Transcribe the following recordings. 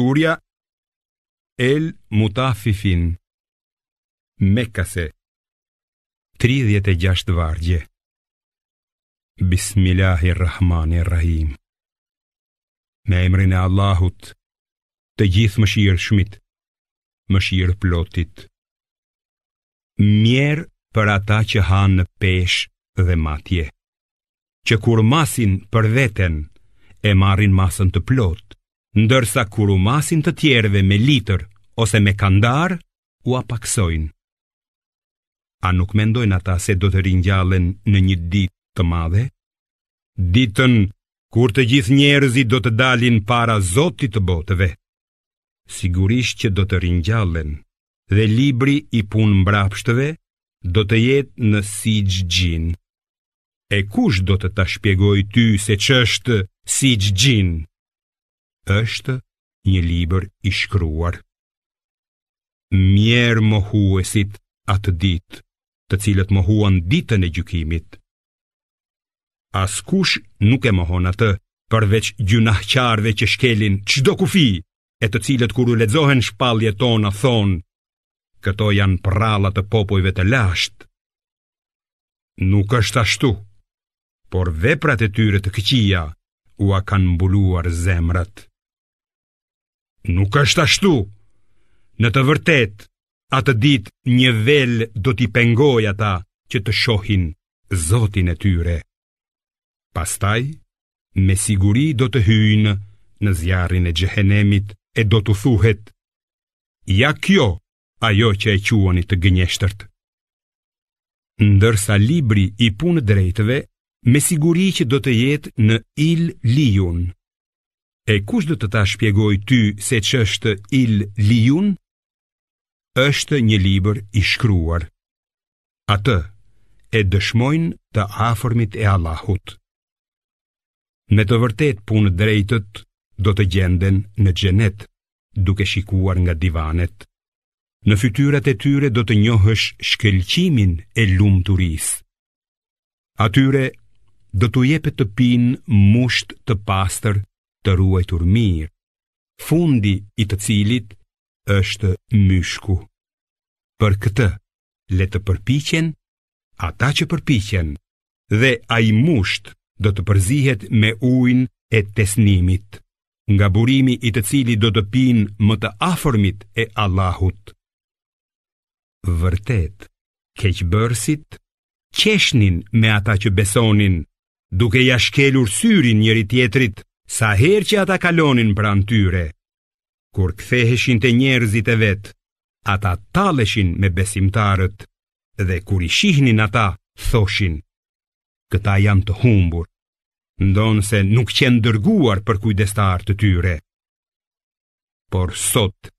Surja El Mutafifin Mekase 36 vargje Bismillahirrahmanirrahim Me emrin e Allahut Të gjithë më shirë shmit Më shirë plotit Mjerë për ata që hanë pesh dhe matje Që kur masin për veten E marin masën të plotë ndërsa kur u masin të tjerëve me litër ose me kandar, u apaksojnë. A nuk mendojnë ata se do të rinjallën në një dit të madhe? Ditën, kur të gjithë njerëzi do të dalin para zotit të botëve, sigurisht që do të rinjallën dhe libri i punë mbrapshtëve do të jetë në si E kush do të të shpjegoj ty se që është është një liber i shkruar. Mjerë mohuesit atë dit, të cilët mohuan ditën e gjukimit. As kush nuk e mohon atë, përveç gjunahqarve që shkelin qdo kufi, e të cilët kuru ledzohen shpalje tona thonë, këto janë prallat të popojve të lashtë. Nuk është ashtu, por veprat e tyre të këqia ua kanë mbuluar zemrat. Nuk është ashtu. Në të vërtetë, atë ditë një vel do t'i pengoj ata që të shohin Zotin e tyre. Pastaj, me siguri do të hyjnë në zjarin e gjehenemit e do të thuhet, ja kjo ajo që e quani të gënjeshtërt. Ndërsa libri i punë drejtëve, me siguri që do të jetë në il lijun, E kush do të ta shpjegoj ty se që është il lijun? është një liber i shkruar. A të e dëshmojnë të afërmit e Allahut. Me të vërtet punë drejtët do të gjenden në gjenet duke shikuar nga divanet. Në fytyrat e tyre do të njohësh shkelqimin e lumë të rrisë. Atyre do të jepet të pinë musht të pastër të ruajtur mirë, fundi i të cilit është myshku. Për këtë, le të përpiqen ata që përpiqen dhe ai musht do të përzihet me ujin e tesnimit, nga burimi i të cilit do të pinë më të afërmit e Allahut. Vërtet, keqëbërsit qeshnin me ata që besonin duke jashkelur syrin njëri tjetrit sa her që ata kalonin pra në tyre. Kur këtheheshin të njerëzit e vetë, ata taleshin me besimtarët, dhe kur i shihnin ata, thoshin. Këta janë të humbur, ndonë se nuk qenë dërguar për kujdestar të tyre. Por sot,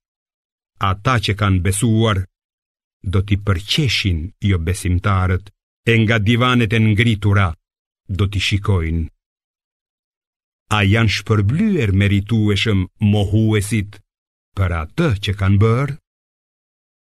ata që kanë besuar, do t'i përqeshin jo besimtarët, e nga divanet e ngritura, do t'i shikojnë a janë shpërblyer meritueshëm mohuesit për atë që kanë bërë?